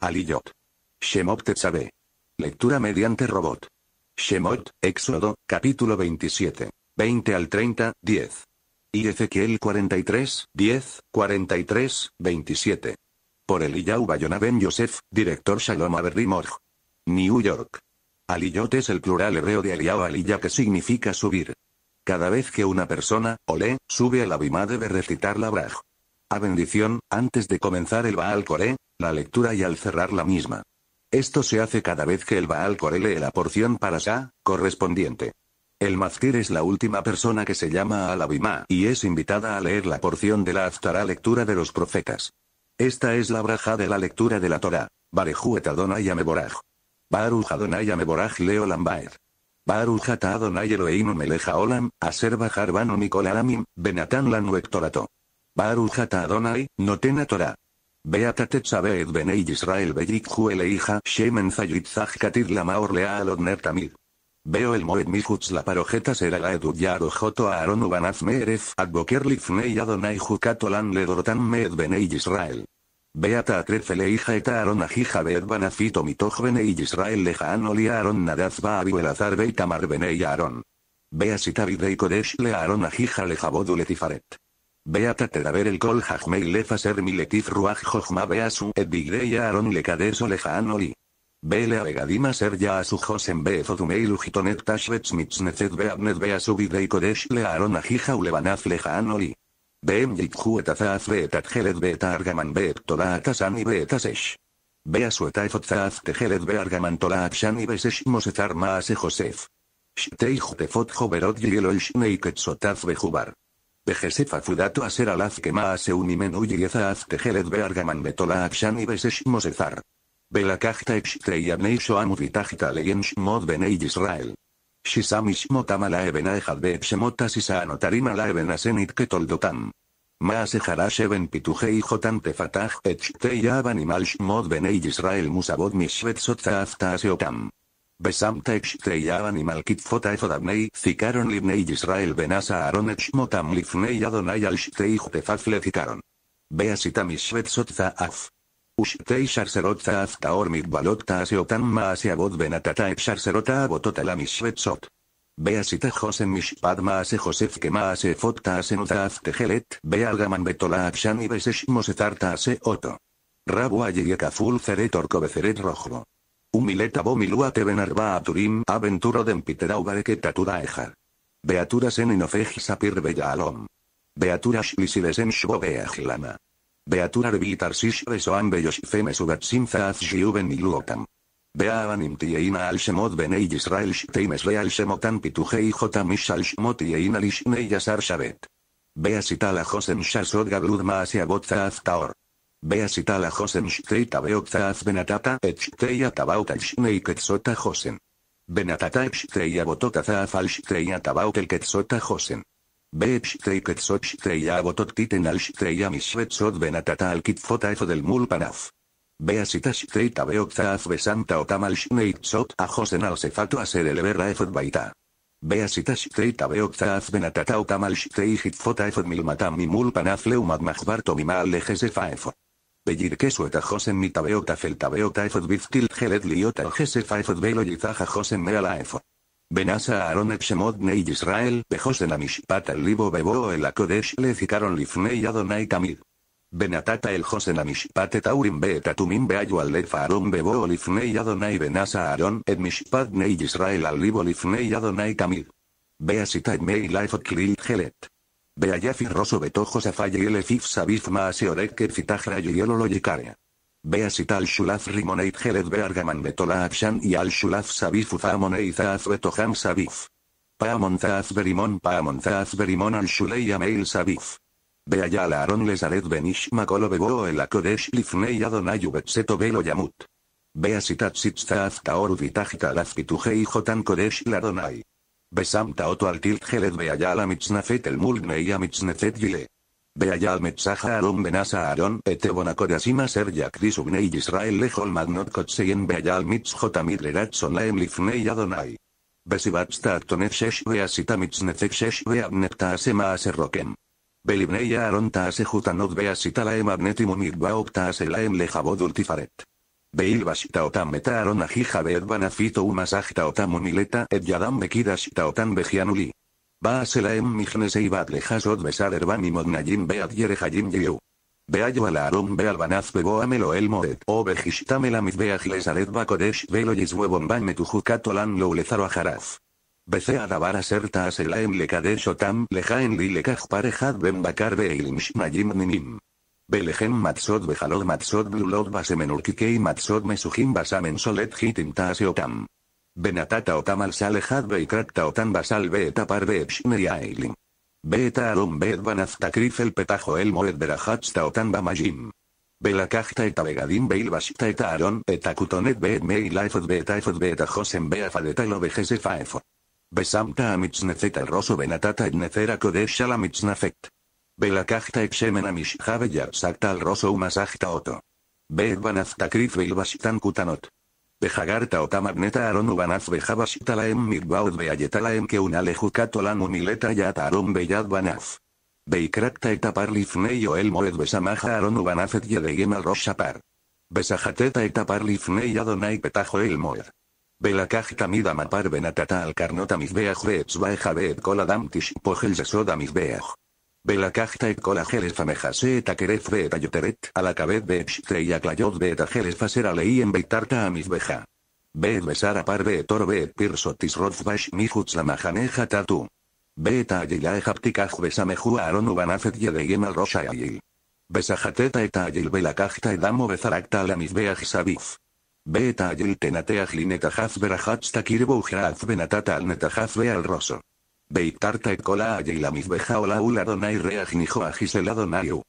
Aliyot. Shemot Tetzabe. Lectura mediante robot. Shemot, Éxodo, capítulo 27. 20 al 30, 10. Y Ezequiel 43, 10, 43, 27. Por Eliyahu Bayona Yosef, director Shalom Morj, New York. Aliyot es el plural hebreo de Eliyahu Aliyah que significa subir. Cada vez que una persona, ole, sube a la bima debe recitar la braj. A bendición, antes de comenzar el Baal Coré, la lectura y al cerrar la misma. Esto se hace cada vez que el Baal corele la porción para Sa, correspondiente. El Mazkir es la última persona que se llama al y es invitada a leer la porción de la Aftará lectura de los profetas. Esta es la braja de la lectura de la Torah. Barejuet Adonai Ameboraj. Baruch Adonai Ameboraj Leo Lambaer. Barujata Adonai Eloheinu Meleja Olam, Aserba Bajar Mikol Aramim, Benatán Lanu Adonai, Notena Torah. Beata Tetzabeet Benei Israel Bellik Juele hija Shemen la maor Lea Alodner tamid. Veo el Moed mihuts la parojeta será la edud yado joto aaron ubanaz meeref adboker lifnei adonai jukatolan dorotan meed benei Israel. Beata atrefele hija eta aaron ajija beet banafito mitoj benei Israel lejaan anoli aaron nadaz ba abiuelazar beitamar benei aaron. Beasitavidei videi kodesh le aaron ajija lejabodu letifaret. Beata daber el kol jajmei lefaser miletif ruaj jojma beasu et bigdei aaron lekadeso oli. Bele avegadima ser ya a su josen befodumei lujitonet tashvets mitznecet beabnet beasu bidei kodesh le aaron ajija ulebanaf lejanoli. Beem yitju et azaaz beet atgelet beet argaman beet tolaat asani beet asesh. Beasu et aifot zaaz tegelet beargaman tolaat shani besesh mosezar maase josef. Shtei jutefot joverot yeloi shnei ketzotav bejubar. בכסף עפודתו אשר עליו כמעשה וממנו יגזע אף תכלת בארגמן בתולה עקשני וששמו זכר. ולקחת את שתי יבני שוהם ופיתחת עליהם שמות בני ישראל. שישה משמותם על האבן האחד ואת שמות השישה הנותרים על האבן הסנית כתולדותם. מעשה חרש אבן פיתוחי חותם תפתח את שתי האבנים על שמות בני ישראל מוסבות משבט סוד תאף אותם. ושמת את שתי עם על כתפות האפוד אבני זיכרון לבני ישראל ונשא אהרון את שמותם לפני אדוני על שתי כתפיו לזיכרון. ועשית משבצות זעף. ושתי שרשרות זעף טהור מגבלות תעשי אותן מעשי אבות ונתת את שרשרות האבותות על המשבצות. ועשית חוסן משפט מעשה חושף כמעשה אפות תעשה זעף תכלת, ועל גמן בתולה עקשני ושש מוסתר תעשה אותו. רבו איה כפול פרט אורכו ופרט רוחבו. Umileta bomilua a aturim aventuro dempiterau tu ejar. Beaturas en inofegis sapir bella alom. Beaturas lisilesen shbobeajlama. Beatura revitarsish besoan belloshfeme subatsinza otam. iluotam. Beaban tieina al shemot benei Israel shteimes real shemotan pitujei jotamish al shmot tieina lishne yasar Shabet. Beasitala josem shasod gablud az taor la Josen Shteita Beokzaaz Benatata Echteia Tabauta Shnei Quetzota Josen. Benatata Echteia Botota Zaafal Shteia tabaut El Quetzota Josen. Beepshtei Quetzot Shteia Botot Titen Al Shteia mishvetsot Benatata Al Kitfota Efo del Mulpanaf. Beasita Shteita Beokzaaz Besanta Otamal Shnei Tzot A Josen Al Sefato ser El Berra Baita. Beasita Shteita Beokzaaz Benatata Otamal Shtei Hitfota Efot Milmatam Mimulpanaf Leumad Machbarto Mimal Lejesefa Pellirqueso mi Josem mitabeota feltabeota efod biftil gelet liota jesefa efod velo yizaja en meala efod. Benasa Aaron Epsemod Nei Israel Pejosen Amishpat el Libo Bebo el Akodesh le ficaron Lifnei Adonai Kamid. Benatata el Josen Amishpat et Aurim beetatumim Atumim Beayo al Lef Aaron Bebo Olifnei Adonai Benasa Aaron et Mishpat Nei Israel al Libo Lifnei Adonai Kamid. Beasita et Mei Laifot Kril Gelet. Beayafir rosobetojo y el elefif sabif maaseorek fitajra yololo Vea Beasit al shulaf rimoneit geled beargaman betola y al shulaf sabif ufamonei zaaf betoham sabif. Paamon zaaf berimon paamon zaaf berimon al shulei ameil sabif. Beayal aaron lesaret benish makolo bebo el akodesh lifnei adonai ubetseto belo yamut. Beasitat sitzaaf taor vitajka lafkitujei jotan kodesh ladonai. Besam taoto al tilt jered vea ya la mitznafet el mulg meia mitznefet gile. benasa aron ete bonakor ser ya israel lehol magnot kotseien vea ya al mitzjota midlerat son la adonai. Besibatz actonet sesh vea sita mitznefek sesh vea abnet maa se Belibnei aron ta ase jutanot vea sita baok ultifaret. Beilbashtaotam metaron ajija de umas ajtaotam unileta et yadam bekidashtaotam bejianuli. Baaselaem mijnese y besar besaderban y modnayim beadjere hajim Beayo bealbanaz beboamelo el o bakodesh velo loulezaro ajaraz. Bece a dabar aselaem lekadesh lejaen lekaj parejad ben bakar beilim ninim. בלחם מצות וחלוב מצות בלולות בסמן ולקיקי מצות משוחים בסמן סולט חיטים תעשה אותם. ונתת אותם על סל אחד והקרקת אותם בסל ואת הפר ואת שני יעלים. ואת האלום ואת בנף תקריף אל פתח אוהל מועד ורחצת אותם במג'ים. ולקחת את הבגדים והלבשת את הארון, את הכותונת ואת מי האפוד ואת האפות ואת החוסם והפדת לו בכסף האפות. ושמת המצנפת על ראשו ונתת את נפר הקודש על המצנפת. ולקחת את שמן המשחה וירסקת על ראשו ומסכת אותו. בעת בנפת כריף והלבשתן כותנות. וחגרת אותם על בנת אהרון ובניו וכבשת להם מרבעות והיית להם כהונה לחוקת עולם ומילאת יד אהרון ביד בניו. והקרקת את הפר לפני יואל מועד ושמח אהרון ובניו את ידיהם על ראש הפר. וסחטת את הפר לפני אדוני פתח אוהל מועד. ולקח תמיד המפר ונתת על קרנות המזבח ואצבעך ואת כל הדם תשפוך אל יסוד המזבח. Belakajta et kolageles famejase taquerez beta yoteret a la cabez bechtreya y aclayot beta geles a leí en beitarta a mis beja. Bet besar a par bet or bet pirsotis rozbash mi la majaneja tatu. Beta a ejaptikaj besameju aron ubanafet yedeyem al rosha ayil. Besajateta et ayil belakajta edamo bezarakta la mis sabif. Beta ayil tenateaj linetajaz verajatsta benatata al netajaz be al roso. Beitarta etcola a la o la ula donai reagnijo agisela donayu.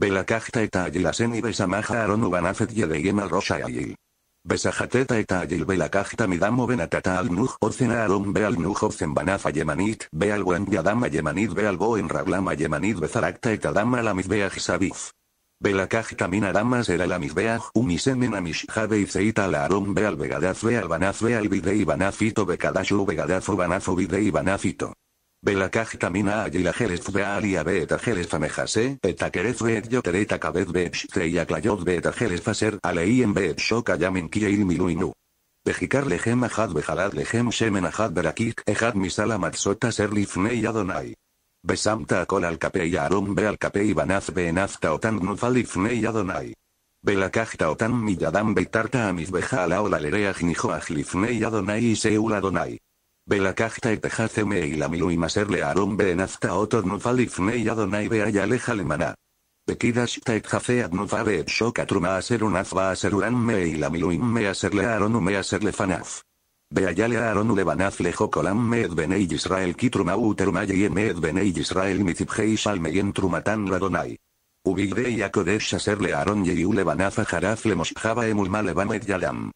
Belakajta eta seni besamaja aronu banafet rosha ayil. Besajateta eta ayil belakajta midamo benatata al nuj ocena aron be al nuj ocen banafa yemanit be al buen yadama yemanit be al goen yemanit bezarakta eta dama la misbeaj sabif. Belakajta mina damas era la amishjabe y zeita la aron be al begadaz be al banaz be al bidei banafito bekadashu begadazo banafo bidei banafito. Belakaj camina a Gilajeles beta jerez Famejase, eh? Etaquerez Betyoter Etakabet Betchtreya Clayot Betajeles Faser Aleien shoka Yamin kiel Miluinu. Bejikar lejem ahad bejalad lejem shemen ahad berakik ehad misala ser lifnei adonai. Besamta akol al cape y arum be al y banaz otan gnufal lifnei adonai. Belakajta otan miyadam beitarta amis beja lifnei adonai y seul adonai. Belakajta la eilamilu y maserle aarón benazta NUFALIF MEI adonai beaya lejalemaná. Bekidashta ET adnufare truma aserunaz va aseruran me milu me aserle aaronu me aserle fanaf. u aaronu lebanaz lejokolam me benei Israel kitruma uterumaye me edbenei Israel mitzibhei shalmeyen trumatan radonai. Ubidei akodesh aserle aaron yeyu lebanaz ajaraz le moshjaba emulma lebamet yalam.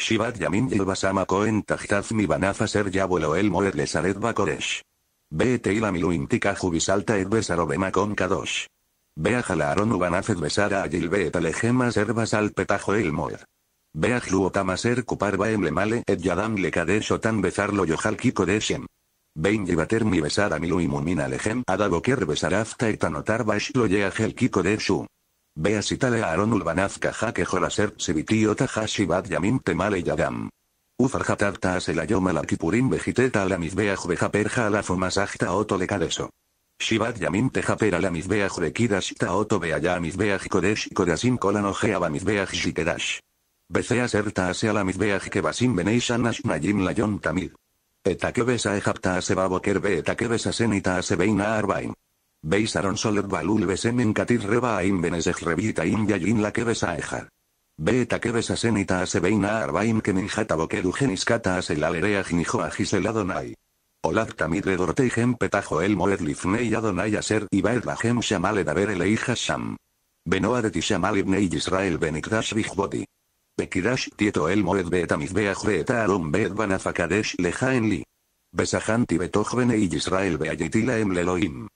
Shivat Yamin Yelbasama Koen Tajtaz Mi Banafaser Yabuelo El Moed Lesaret bacodesh. Vete la miluintica jubisalta et besarobema con kadosh. Bea jalaron ubanafet besara agil beet alegemas herbas al petajo el moed. Vea ser cuparba emlemale et yadam le kadeshotan besarlo yohal kikodeshem. Vein yibater mi besara miluimumin que adaboker besarafta et anotar bashlo kiko kikodeshu. Beasitale Aaron Ulbanaz Kajake Joraser bitiota ja shibad Yamin Temale Yadam. Ufar Hatarta Aselayoma mizbeaj jubeja la la fumasajta Oto Lekadeso. Shibat Yamin Tejaper Alamizbeaj Rekidash Taoto Beayamizbeaj Koresh kodasim Kolan Ojeabamizbeaj jikedash. Becea Serta Ase Alamizbeaj la Beneishan nayim Layon besa ejapta Ase Baboker Be senita Ase Beina arbaim. Beisaron solet balul besemen katir reba aim benesej revita im yayin la que besaejar. Beta que senita asebeina arbaim que minjata la geniskata ni gnijo el adonai. Olad tamid dorteijem petajo el moed lifnei adonai aser ibaed bajem shamale el eleija sham. Benoaret ishamal ibnei Israel benikdash body. Bekirash tieto el moed Beta beaj beta arum bet banafakadesh lejaen li. Besajanti Israel beayitila leloim.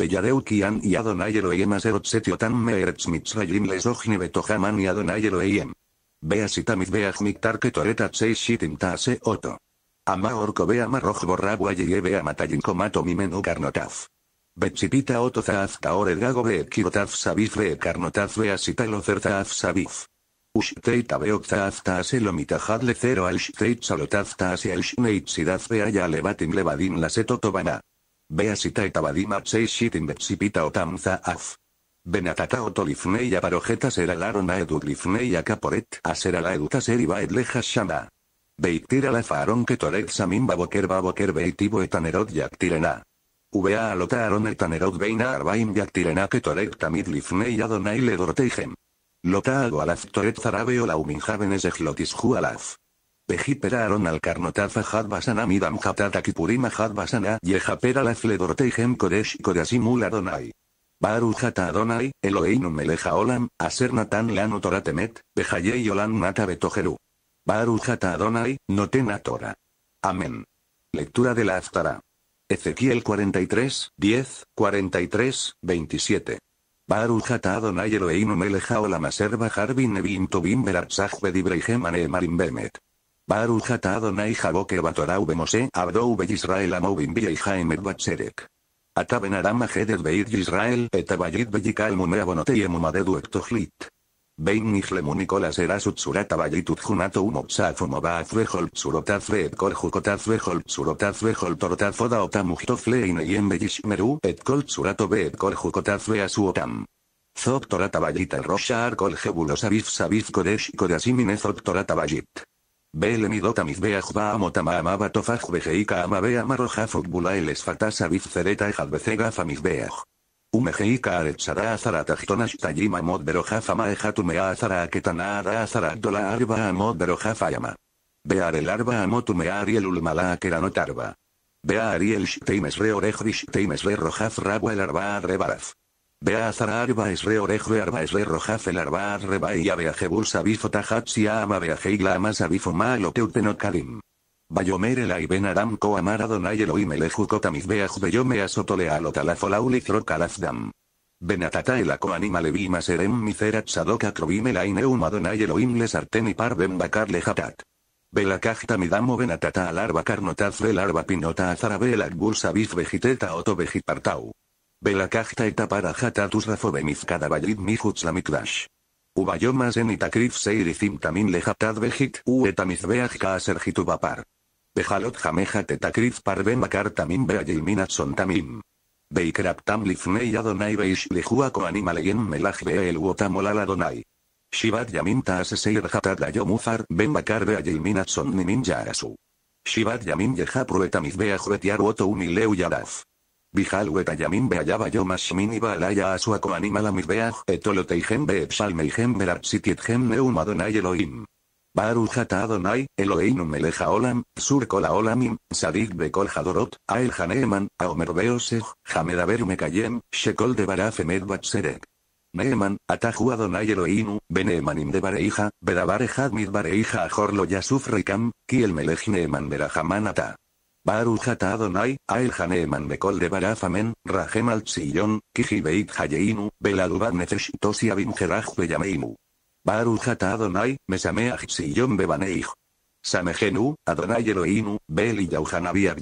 Bellareukian y Adonai aserot tan eretz mitzrayim lesojni betohaman y Adonai Beasitamiz Beasitamit vea miktar ketoretat seis shitim taase oto. Ama orko bea marroj borragua bea matayin komato mimenu karnotaf. Betsipita oto zaaf taore gago be kirotaf sabif karnotaf beasitalo zaaz sabif. Ushteit abeok se lo lomitajad cero al shteit salotaf taase al shneit bea levatim levadim lasetotobana. Beasita y Shit in betsipita otamza af. Benatata otolifneia parojeta seralaron eduglifneia caporet a Eduta Seriba lejas shama. alaf la faron ketoret samim baboker baboker beitibo etanerod yaktirena. Vea alotaron etanerod beina arbaim yaktirena ketoret tamid lifneia donaile dorteijem. Lota alaf toret zarabeo lauminjavenes ju alaf. Pejipera Aron al Ahad Basana Midam Jatata Kipurima Ahad Basana la Fledorte y Hem Koresh Korasimul Adonai. Baruchata Adonai, Eloheinu Meleja Olam, Aser Natan Lanu Toratemet, Pejayei Olam Nata Betojeru. Baruchata Adonai, Notena tora. Amén. Lectura de la Aftara. Ezequiel 43, 10, 43, 27. Barujata Adonai Eloheinu meleja olam aser bajar bin nevim bemet. Baruch Adonai Jaboke Batorau Bemose Abdou Be Israel Amou Bia y Jaemet Batserek. Ata Ben Aram Beir Israel Etabayit Tabayit Mumea Bonote y Emumadedu Ectojlit. Bein Nichlemu Nicola será Surata Bayitut Junato Umoxafumo Baafrejol Surotazre et Korjukotazrejol Surotazrejol Tortazoda Otamujtofle y Ineyem Beyishmeru et Kol Surato Be et Korjukotazre Asuotam. Zoctorata Bayit el Rosha Arkol Jebulosavif Savif Kodesh Kodasimine Zoctorata Belemidota mizbeaj amotama amaba tofaj vejeika amabea maroja il esfatasa bizcereta ejadbecega famizbeaj. Umejeika aretsara azara tajtonash tajima mod maejatumea azara arba amod yama. Bear el arba amotumea ariel ulmala akeranotarba. Bea ariel shteimes re Ariel re rojaf el arba Beazara arbaesre es re rojafel Arreba y abeajebus abifo tahatsia ama beajeila amas abifo malo teutenokalim. Bayomer el Aiben Aram amar Adonai Elohim Elejuko Tamiz Beaj yome Asotole Alotalafolaulicro Kalafdam. Benatata el anima levima serem Miserat Sadok Akrobim Elaineum Adonai Elohim Lesarten y Parben Bakar Belakajta Midamo Benatata alarba Arba Carnotaz Arba Pinota Azarabe el Akbul Sabif Oto Belakajta para hatat rafobemiz kadabayid mihuts la mikdash. Ubayomas en itakrif seirizim tamin lehatad bejit u etamizbeaj kaaser vapar. Bejalot jameja par parben bakar tamim beayilminat son tamim. Beikraptam tam lifnei adonai beish lejuako anima leyen melaj beel uotamolal adonai. Shibat yamin taaseseir hatad layomufar ben bakar beayilminat son nimin Shibat yamin yeha pruetamizbeaj retiar uoto unileu Yadaf. Bijal Yamin Beayaba yo Mini Baalaya Asua Koanimala Mirbeaj Etoloteijem Beepsal Meijem Beratsititjem Neum Adonai Elohim. Baruch Adonai, meleja Olam, Sur a Olamim, Sadik Bekol Hadorot, Ael Haneeman, Aomer Beosej, Hamedaber Mekayem, Shekol de barafemed Batserek. Neeman, Ataju Adonai Eloinu, Beneemanim de Bareija, Bedabarejad Mid Bareija Ajor Lo Yasuf Rekam, Kiel Melech Neeman ata Baruch Adonai, Ael Haneman de Barafamen, Rajem al Kiji Beit Hayeinu, Beladubat Nefesh Tosia Binjeraj Beyameinu. Baruch Adonai, Mesameach Tzillon Bebaneij. Samejenu, Adonai Eloinu, Beli Yauhanabi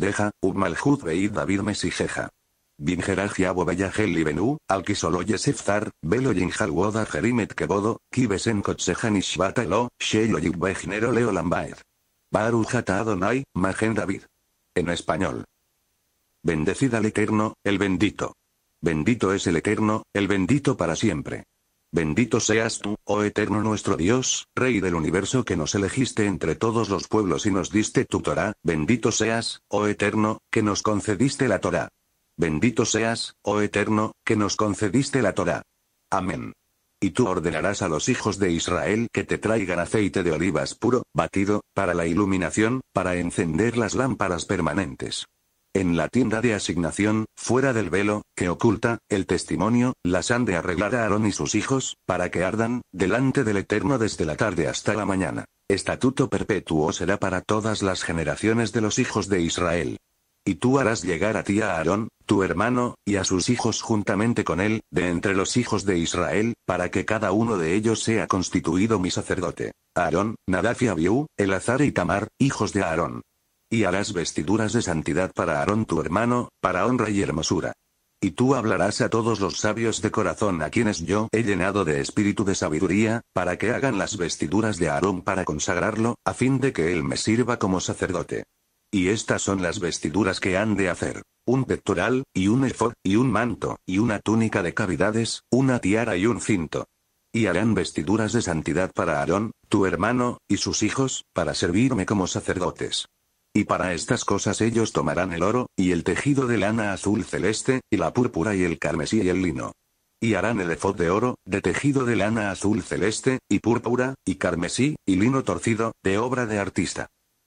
David Mesijeja. Binjeraj Yabo Beyahel y Alkisolo Belo woda Jerimet Kebodo, Kibesen Kotsejan Ishbatalo, Shelo Yibbejnero Leo Lambaed. Baruch Adonai, Magen David. En español. Bendecida al Eterno, el bendito. Bendito es el Eterno, el bendito para siempre. Bendito seas tú, oh Eterno nuestro Dios, Rey del universo que nos elegiste entre todos los pueblos y nos diste tu Torah, bendito seas, oh Eterno, que nos concediste la Torah. Bendito seas, oh Eterno, que nos concediste la Torah. Amén. Y tú ordenarás a los hijos de Israel que te traigan aceite de olivas puro, batido, para la iluminación, para encender las lámparas permanentes. En la tienda de asignación, fuera del velo, que oculta, el testimonio, las han de arreglar a Aarón y sus hijos, para que ardan, delante del Eterno desde la tarde hasta la mañana. Estatuto perpetuo será para todas las generaciones de los hijos de Israel. Y tú harás llegar a ti a Aarón, tu hermano, y a sus hijos juntamente con él, de entre los hijos de Israel, para que cada uno de ellos sea constituido mi sacerdote. Aarón, Nadaf y Abiú, Elazar y Tamar, hijos de Aarón. Y harás vestiduras de santidad para Aarón tu hermano, para honra y hermosura. Y tú hablarás a todos los sabios de corazón a quienes yo he llenado de espíritu de sabiduría, para que hagan las vestiduras de Aarón para consagrarlo, a fin de que él me sirva como sacerdote. Y estas son las vestiduras que han de hacer. Un pectoral, y un efod, y un manto, y una túnica de cavidades, una tiara y un cinto. Y harán vestiduras de santidad para Aarón, tu hermano, y sus hijos, para servirme como sacerdotes. Y para estas cosas ellos tomarán el oro, y el tejido de lana azul celeste, y la púrpura y el carmesí y el lino. Y harán el efod de oro, de tejido de lana azul celeste, y púrpura, y carmesí, y lino torcido, de obra de artista.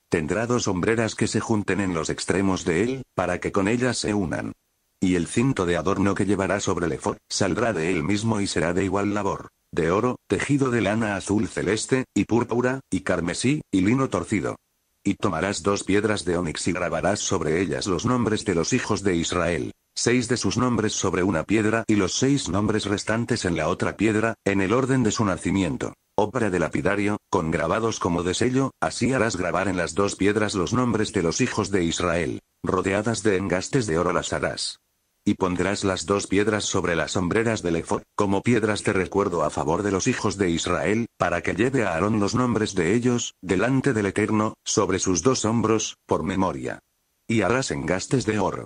Tendrá dos hombreras que se junten en los extremos de él, para que con ellas se unan. Y el cinto de adorno que llevará sobre el saldrá de él mismo y será de igual labor, de oro, tejido de lana azul celeste, y púrpura, y carmesí, y lino torcido. Y tomarás dos piedras de onix y grabarás sobre ellas los nombres de los hijos de Israel, seis de sus nombres sobre una piedra y los seis nombres restantes en la otra piedra, en el orden de su nacimiento obra de lapidario, con grabados como de sello, así harás grabar en las dos piedras los nombres de los hijos de Israel, rodeadas de engastes de oro las harás. Y pondrás las dos piedras sobre las sombreras del ephod, como piedras de recuerdo a favor de los hijos de Israel, para que lleve a Aarón los nombres de ellos, delante del Eterno, sobre sus dos hombros, por memoria. Y harás engastes de oro.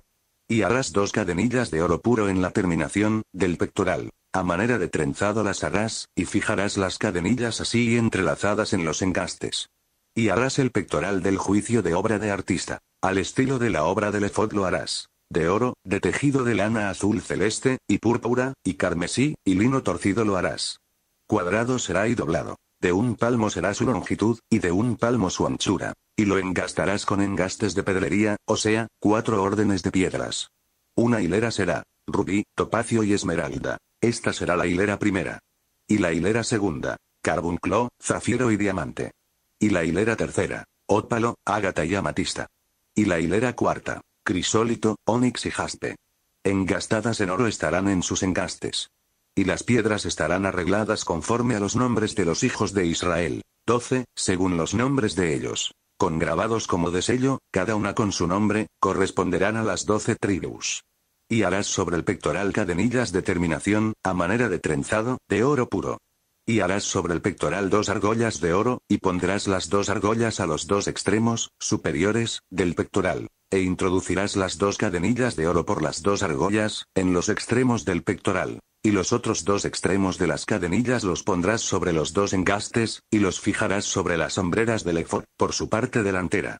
Y harás dos cadenillas de oro puro en la terminación, del pectoral. A manera de trenzado las harás, y fijarás las cadenillas así entrelazadas en los engastes. Y harás el pectoral del juicio de obra de artista. Al estilo de la obra de Lefot lo harás. De oro, de tejido de lana azul celeste, y púrpura, y carmesí, y lino torcido lo harás. Cuadrado será y doblado. De un palmo será su longitud, y de un palmo su anchura. Y lo engastarás con engastes de pedrería, o sea, cuatro órdenes de piedras. Una hilera será rubí, topacio y esmeralda. Esta será la hilera primera. Y la hilera segunda, carbunclo, zafiro y diamante. Y la hilera tercera, ópalo, ágata y amatista. Y la hilera cuarta, crisólito, onix y jaspe. Engastadas en oro estarán en sus engastes. Y las piedras estarán arregladas conforme a los nombres de los hijos de Israel, doce, según los nombres de ellos con grabados como de sello, cada una con su nombre, corresponderán a las doce tribus. Y harás sobre el pectoral cadenillas de terminación, a manera de trenzado, de oro puro. Y harás sobre el pectoral dos argollas de oro, y pondrás las dos argollas a los dos extremos, superiores, del pectoral e introducirás las dos cadenillas de oro por las dos argollas, en los extremos del pectoral, y los otros dos extremos de las cadenillas los pondrás sobre los dos engastes, y los fijarás sobre las sombreras del efod, por su parte delantera.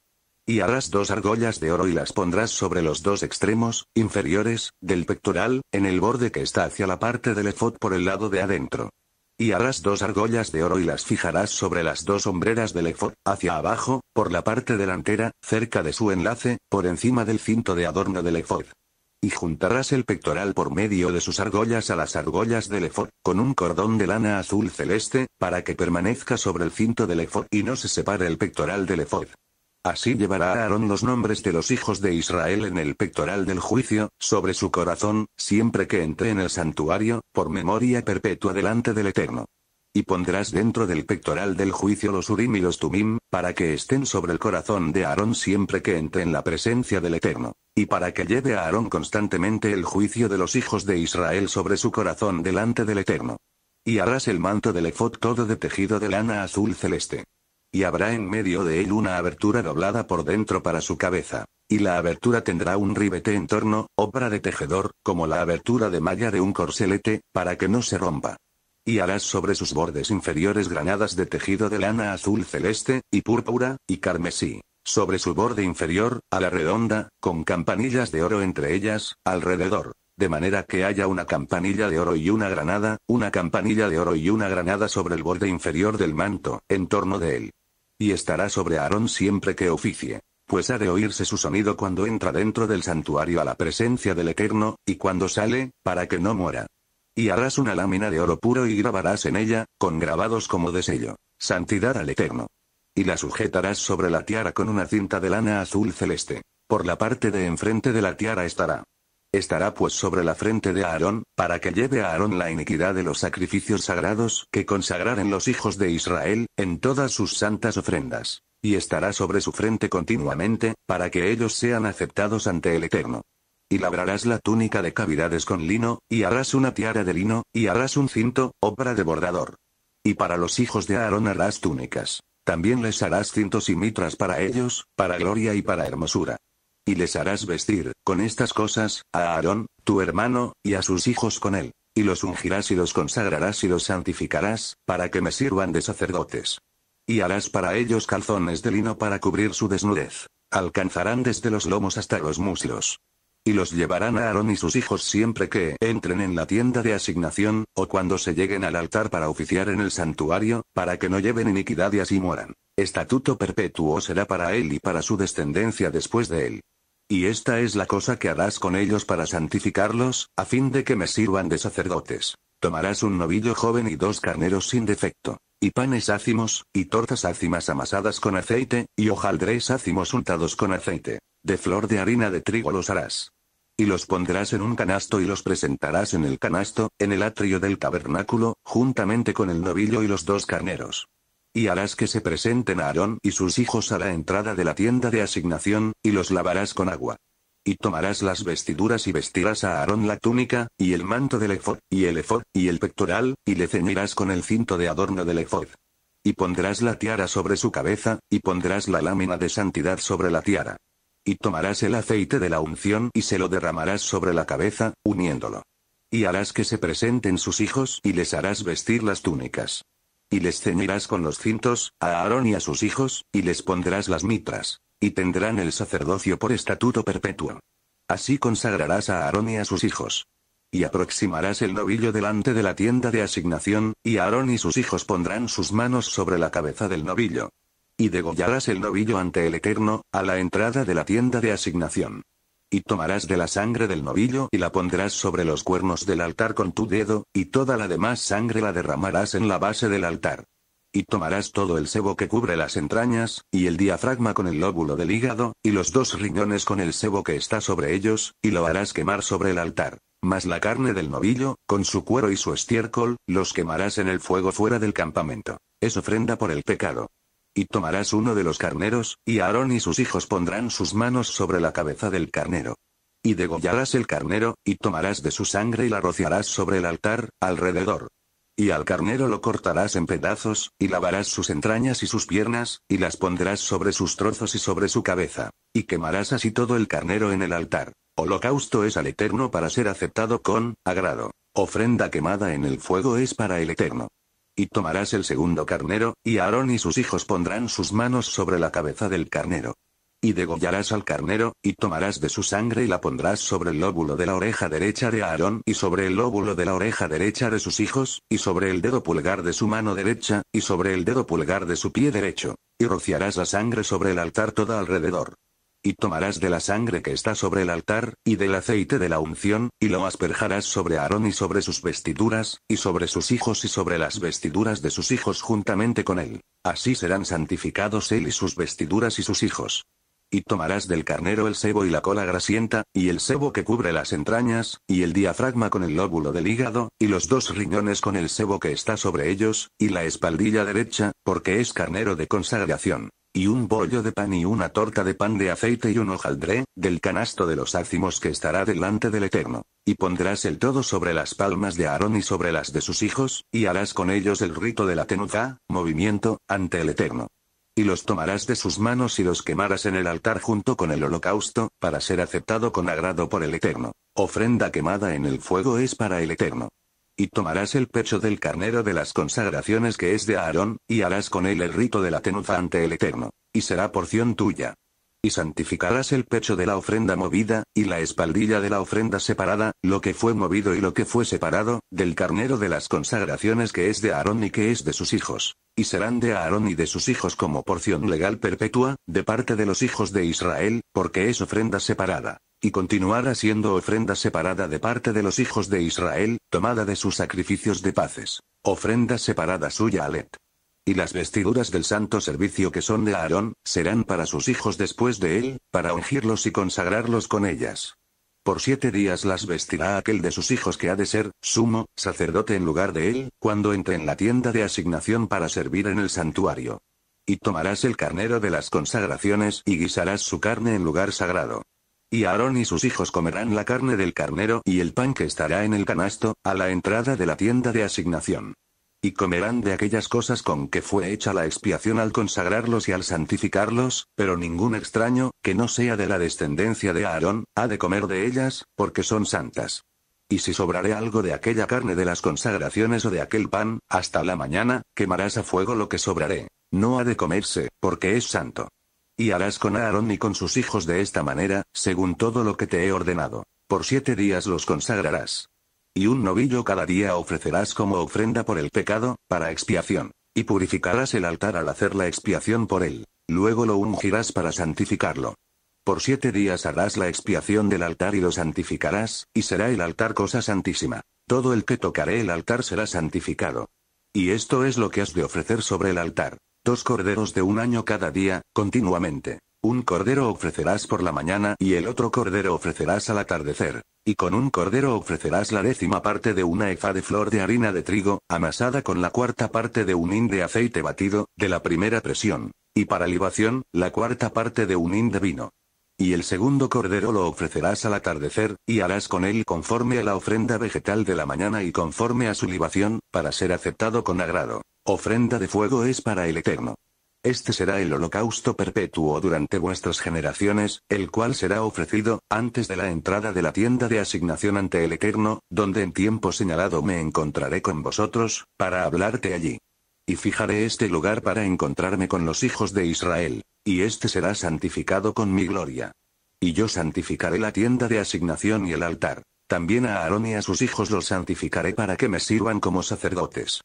Y harás dos argollas de oro y las pondrás sobre los dos extremos, inferiores, del pectoral, en el borde que está hacia la parte del efot por el lado de adentro. Y harás dos argollas de oro y las fijarás sobre las dos hombreras del efod, hacia abajo, por la parte delantera, cerca de su enlace, por encima del cinto de adorno del efod. Y juntarás el pectoral por medio de sus argollas a las argollas del efod, con un cordón de lana azul celeste, para que permanezca sobre el cinto del efod y no se separe el pectoral del efod. Así llevará a Aarón los nombres de los hijos de Israel en el pectoral del juicio, sobre su corazón, siempre que entre en el santuario, por memoria perpetua delante del Eterno. Y pondrás dentro del pectoral del juicio los Urim y los Tumim, para que estén sobre el corazón de Aarón siempre que entre en la presencia del Eterno. Y para que lleve a Aarón constantemente el juicio de los hijos de Israel sobre su corazón delante del Eterno. Y harás el manto del ephod todo de tejido de lana azul celeste y habrá en medio de él una abertura doblada por dentro para su cabeza. Y la abertura tendrá un ribete en torno, obra de tejedor, como la abertura de malla de un corselete, para que no se rompa. Y harás sobre sus bordes inferiores granadas de tejido de lana azul celeste, y púrpura, y carmesí. Sobre su borde inferior, a la redonda, con campanillas de oro entre ellas, alrededor. De manera que haya una campanilla de oro y una granada, una campanilla de oro y una granada sobre el borde inferior del manto, en torno de él. Y estará sobre Aarón siempre que oficie. Pues ha de oírse su sonido cuando entra dentro del santuario a la presencia del Eterno, y cuando sale, para que no muera. Y harás una lámina de oro puro y grabarás en ella, con grabados como de sello, santidad al Eterno. Y la sujetarás sobre la tiara con una cinta de lana azul celeste. Por la parte de enfrente de la tiara estará Estará pues sobre la frente de Aarón, para que lleve a Aarón la iniquidad de los sacrificios sagrados que consagraren los hijos de Israel, en todas sus santas ofrendas. Y estará sobre su frente continuamente, para que ellos sean aceptados ante el Eterno. Y labrarás la túnica de cavidades con lino, y harás una tiara de lino, y harás un cinto, obra de bordador. Y para los hijos de Aarón harás túnicas. También les harás cintos y mitras para ellos, para gloria y para hermosura. Y les harás vestir, con estas cosas, a Aarón, tu hermano, y a sus hijos con él. Y los ungirás y los consagrarás y los santificarás, para que me sirvan de sacerdotes. Y harás para ellos calzones de lino para cubrir su desnudez. Alcanzarán desde los lomos hasta los muslos. Y los llevarán a Aarón y sus hijos siempre que entren en la tienda de asignación, o cuando se lleguen al altar para oficiar en el santuario, para que no lleven iniquidad y así mueran. Estatuto perpetuo será para él y para su descendencia después de él. Y esta es la cosa que harás con ellos para santificarlos, a fin de que me sirvan de sacerdotes. Tomarás un novillo joven y dos carneros sin defecto, y panes ácimos, y tortas ácimas amasadas con aceite, y hojaldres ácimos untados con aceite. De flor de harina de trigo los harás. Y los pondrás en un canasto y los presentarás en el canasto, en el atrio del tabernáculo, juntamente con el novillo y los dos carneros y harás que se presenten a Aarón y sus hijos a la entrada de la tienda de asignación, y los lavarás con agua. Y tomarás las vestiduras y vestirás a Aarón la túnica, y el manto del efod, y el efod, y el pectoral, y le ceñirás con el cinto de adorno del efod. Y pondrás la tiara sobre su cabeza, y pondrás la lámina de santidad sobre la tiara. Y tomarás el aceite de la unción y se lo derramarás sobre la cabeza, uniéndolo. Y harás que se presenten sus hijos y les harás vestir las túnicas. Y les ceñirás con los cintos, a Aarón y a sus hijos, y les pondrás las mitras. Y tendrán el sacerdocio por estatuto perpetuo. Así consagrarás a Aarón y a sus hijos. Y aproximarás el novillo delante de la tienda de asignación, y Aarón y sus hijos pondrán sus manos sobre la cabeza del novillo. Y degollarás el novillo ante el Eterno, a la entrada de la tienda de asignación y tomarás de la sangre del novillo y la pondrás sobre los cuernos del altar con tu dedo, y toda la demás sangre la derramarás en la base del altar. Y tomarás todo el sebo que cubre las entrañas, y el diafragma con el lóbulo del hígado, y los dos riñones con el sebo que está sobre ellos, y lo harás quemar sobre el altar. Mas la carne del novillo, con su cuero y su estiércol, los quemarás en el fuego fuera del campamento. Es ofrenda por el pecado. Y tomarás uno de los carneros, y Aarón y sus hijos pondrán sus manos sobre la cabeza del carnero. Y degollarás el carnero, y tomarás de su sangre y la rociarás sobre el altar, alrededor. Y al carnero lo cortarás en pedazos, y lavarás sus entrañas y sus piernas, y las pondrás sobre sus trozos y sobre su cabeza. Y quemarás así todo el carnero en el altar. Holocausto es al Eterno para ser aceptado con agrado. Ofrenda quemada en el fuego es para el Eterno. Y tomarás el segundo carnero, y Aarón y sus hijos pondrán sus manos sobre la cabeza del carnero. Y degollarás al carnero, y tomarás de su sangre y la pondrás sobre el lóbulo de la oreja derecha de Aarón y sobre el lóbulo de la oreja derecha de sus hijos, y sobre el dedo pulgar de su mano derecha, y sobre el dedo pulgar de su pie derecho. Y rociarás la sangre sobre el altar todo alrededor y tomarás de la sangre que está sobre el altar, y del aceite de la unción, y lo asperjarás sobre Aarón y sobre sus vestiduras, y sobre sus hijos y sobre las vestiduras de sus hijos juntamente con él. Así serán santificados él y sus vestiduras y sus hijos. Y tomarás del carnero el sebo y la cola grasienta, y el sebo que cubre las entrañas, y el diafragma con el lóbulo del hígado, y los dos riñones con el sebo que está sobre ellos, y la espaldilla derecha, porque es carnero de consagración y un bollo de pan y una torta de pan de aceite y un hojaldré del canasto de los ácimos que estará delante del Eterno. Y pondrás el todo sobre las palmas de Aarón y sobre las de sus hijos, y harás con ellos el rito de la tenuta, movimiento, ante el Eterno. Y los tomarás de sus manos y los quemarás en el altar junto con el holocausto, para ser aceptado con agrado por el Eterno. Ofrenda quemada en el fuego es para el Eterno. Y tomarás el pecho del carnero de las consagraciones que es de Aarón, y harás con él el rito de la tenuza ante el Eterno, y será porción tuya. Y santificarás el pecho de la ofrenda movida, y la espaldilla de la ofrenda separada, lo que fue movido y lo que fue separado, del carnero de las consagraciones que es de Aarón y que es de sus hijos. Y serán de Aarón y de sus hijos como porción legal perpetua, de parte de los hijos de Israel, porque es ofrenda separada y continuar haciendo ofrenda separada de parte de los hijos de Israel, tomada de sus sacrificios de paces, ofrenda separada suya a Let. Y las vestiduras del santo servicio que son de Aarón, serán para sus hijos después de él, para ungirlos y consagrarlos con ellas. Por siete días las vestirá aquel de sus hijos que ha de ser, sumo, sacerdote en lugar de él, cuando entre en la tienda de asignación para servir en el santuario. Y tomarás el carnero de las consagraciones y guisarás su carne en lugar sagrado. Y Aarón y sus hijos comerán la carne del carnero y el pan que estará en el canasto, a la entrada de la tienda de asignación. Y comerán de aquellas cosas con que fue hecha la expiación al consagrarlos y al santificarlos, pero ningún extraño, que no sea de la descendencia de Aarón, ha de comer de ellas, porque son santas. Y si sobraré algo de aquella carne de las consagraciones o de aquel pan, hasta la mañana, quemarás a fuego lo que sobraré. No ha de comerse, porque es santo. Y harás con Aarón y con sus hijos de esta manera, según todo lo que te he ordenado. Por siete días los consagrarás. Y un novillo cada día ofrecerás como ofrenda por el pecado, para expiación. Y purificarás el altar al hacer la expiación por él. Luego lo ungirás para santificarlo. Por siete días harás la expiación del altar y lo santificarás, y será el altar cosa santísima. Todo el que tocaré el altar será santificado. Y esto es lo que has de ofrecer sobre el altar. Dos corderos de un año cada día, continuamente. Un cordero ofrecerás por la mañana y el otro cordero ofrecerás al atardecer. Y con un cordero ofrecerás la décima parte de una efa de flor de harina de trigo, amasada con la cuarta parte de un hin de aceite batido, de la primera presión. Y para libación, la cuarta parte de un hin de vino. Y el segundo cordero lo ofrecerás al atardecer, y harás con él conforme a la ofrenda vegetal de la mañana y conforme a su libación, para ser aceptado con agrado. Ofrenda de fuego es para el Eterno. Este será el holocausto perpetuo durante vuestras generaciones, el cual será ofrecido, antes de la entrada de la tienda de asignación ante el Eterno, donde en tiempo señalado me encontraré con vosotros, para hablarte allí. Y fijaré este lugar para encontrarme con los hijos de Israel. Y este será santificado con mi gloria. Y yo santificaré la tienda de asignación y el altar. También a Aarón y a sus hijos los santificaré para que me sirvan como sacerdotes.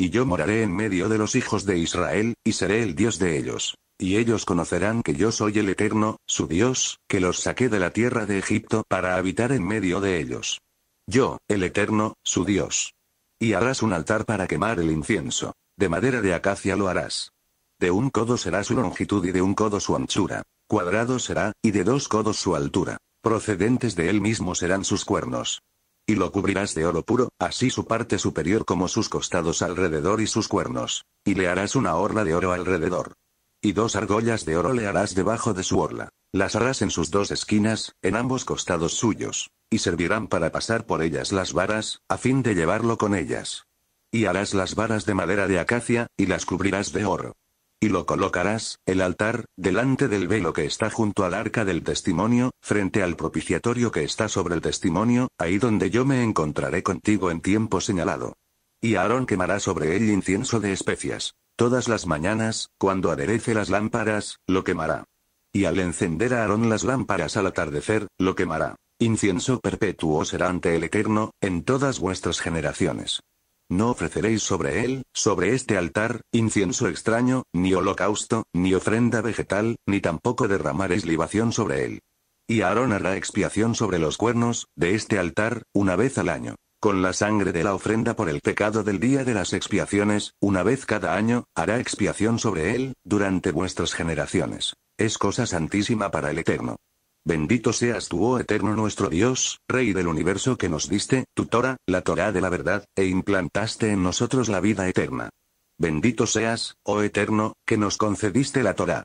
Y yo moraré en medio de los hijos de Israel, y seré el Dios de ellos. Y ellos conocerán que yo soy el Eterno, su Dios, que los saqué de la tierra de Egipto para habitar en medio de ellos. Yo, el Eterno, su Dios. Y harás un altar para quemar el incienso. De madera de acacia lo harás. De un codo será su longitud y de un codo su anchura. Cuadrado será, y de dos codos su altura. Procedentes de él mismo serán sus cuernos. Y lo cubrirás de oro puro, así su parte superior como sus costados alrededor y sus cuernos. Y le harás una orla de oro alrededor. Y dos argollas de oro le harás debajo de su orla. Las harás en sus dos esquinas, en ambos costados suyos. Y servirán para pasar por ellas las varas, a fin de llevarlo con ellas. Y harás las varas de madera de acacia, y las cubrirás de oro. Y lo colocarás, el altar, delante del velo que está junto al arca del testimonio, frente al propiciatorio que está sobre el testimonio, ahí donde yo me encontraré contigo en tiempo señalado. Y Aarón quemará sobre él incienso de especias. Todas las mañanas, cuando aderece las lámparas, lo quemará. Y al encender Aarón las lámparas al atardecer, lo quemará. Incienso perpetuo será ante el Eterno, en todas vuestras generaciones. No ofreceréis sobre él, sobre este altar, incienso extraño, ni holocausto, ni ofrenda vegetal, ni tampoco derramaréis libación sobre él. Y Aarón hará expiación sobre los cuernos, de este altar, una vez al año. Con la sangre de la ofrenda por el pecado del día de las expiaciones, una vez cada año, hará expiación sobre él, durante vuestras generaciones. Es cosa santísima para el Eterno. Bendito seas tú, oh eterno nuestro Dios, Rey del universo que nos diste, tu Torah, la Torah de la verdad, e implantaste en nosotros la vida eterna. Bendito seas, oh eterno, que nos concediste la Torah.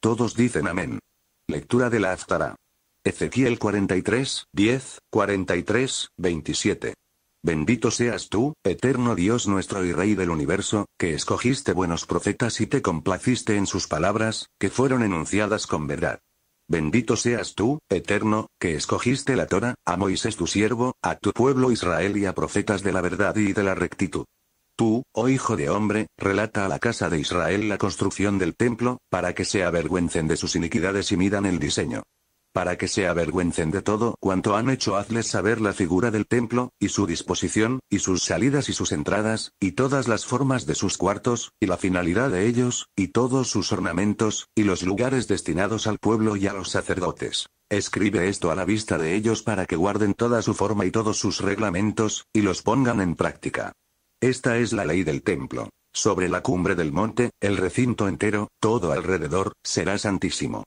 Todos dicen amén. Lectura de la Aftara. Ezequiel 43, 10, 43, 27. Bendito seas tú, eterno Dios nuestro y Rey del universo, que escogiste buenos profetas y te complaciste en sus palabras, que fueron enunciadas con verdad. Bendito seas tú, Eterno, que escogiste la Torah, a Moisés tu siervo, a tu pueblo Israel y a profetas de la verdad y de la rectitud. Tú, oh hijo de hombre, relata a la casa de Israel la construcción del templo, para que se avergüencen de sus iniquidades y midan el diseño. Para que se avergüencen de todo cuanto han hecho, hazles saber la figura del templo, y su disposición, y sus salidas y sus entradas, y todas las formas de sus cuartos, y la finalidad de ellos, y todos sus ornamentos, y los lugares destinados al pueblo y a los sacerdotes. Escribe esto a la vista de ellos para que guarden toda su forma y todos sus reglamentos, y los pongan en práctica. Esta es la ley del templo. Sobre la cumbre del monte, el recinto entero, todo alrededor, será santísimo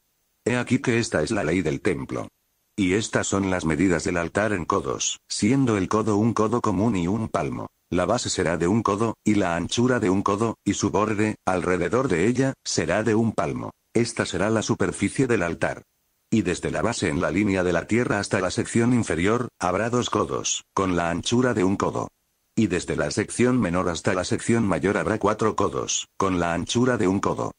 aquí que esta es la ley del templo. Y estas son las medidas del altar en codos, siendo el codo un codo común y un palmo. La base será de un codo, y la anchura de un codo, y su borde, alrededor de ella, será de un palmo. Esta será la superficie del altar. Y desde la base en la línea de la tierra hasta la sección inferior, habrá dos codos, con la anchura de un codo. Y desde la sección menor hasta la sección mayor habrá cuatro codos, con la anchura de un codo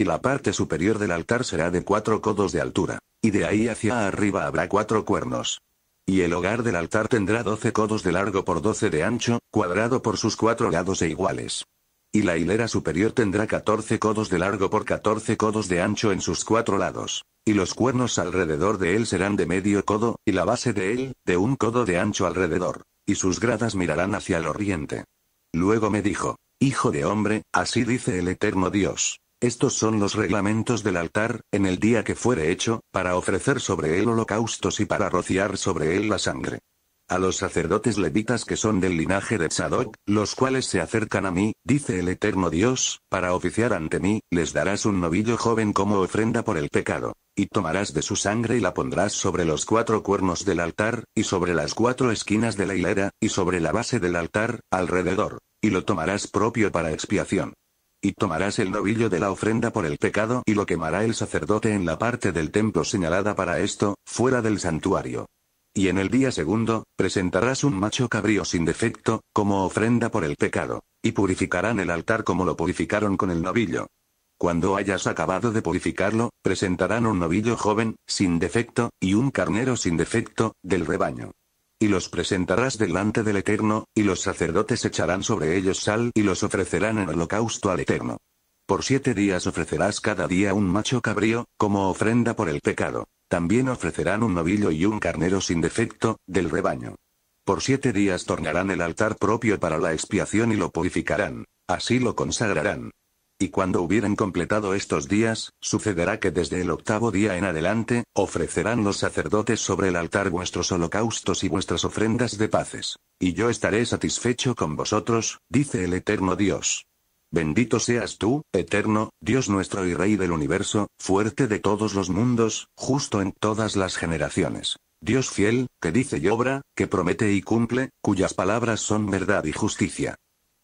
y la parte superior del altar será de cuatro codos de altura, y de ahí hacia arriba habrá cuatro cuernos. Y el hogar del altar tendrá doce codos de largo por doce de ancho, cuadrado por sus cuatro lados e iguales. Y la hilera superior tendrá catorce codos de largo por catorce codos de ancho en sus cuatro lados y los cuernos alrededor de él serán de medio codo, y la base de él, de un codo de ancho alrededor, y sus gradas mirarán hacia el oriente. Luego me dijo, Hijo de hombre, así dice el eterno Dios, estos son los reglamentos del altar, en el día que fuere hecho, para ofrecer sobre él holocaustos y para rociar sobre él la sangre. A los sacerdotes levitas que son del linaje de Sadoc, los cuales se acercan a mí, dice el eterno Dios, para oficiar ante mí, les darás un novillo joven como ofrenda por el pecado. Y tomarás de su sangre y la pondrás sobre los cuatro cuernos del altar, y sobre las cuatro esquinas de la hilera, y sobre la base del altar, alrededor. Y lo tomarás propio para expiación. Y tomarás el novillo de la ofrenda por el pecado y lo quemará el sacerdote en la parte del templo señalada para esto, fuera del santuario. Y en el día segundo, presentarás un macho cabrío sin defecto, como ofrenda por el pecado, y purificarán el altar como lo purificaron con el novillo. Cuando hayas acabado de purificarlo, presentarán un novillo joven, sin defecto, y un carnero sin defecto, del rebaño y los presentarás delante del Eterno, y los sacerdotes echarán sobre ellos sal y los ofrecerán en holocausto al Eterno. Por siete días ofrecerás cada día un macho cabrío, como ofrenda por el pecado. También ofrecerán un novillo y un carnero sin defecto, del rebaño. Por siete días tornarán el altar propio para la expiación y lo purificarán. Así lo consagrarán. Y cuando hubieren completado estos días, sucederá que desde el octavo día en adelante, ofrecerán los sacerdotes sobre el altar vuestros holocaustos y vuestras ofrendas de paces. Y yo estaré satisfecho con vosotros, dice el eterno Dios. Bendito seas tú, eterno, Dios nuestro y Rey del universo, fuerte de todos los mundos, justo en todas las generaciones. Dios fiel, que dice y obra, que promete y cumple, cuyas palabras son verdad y justicia.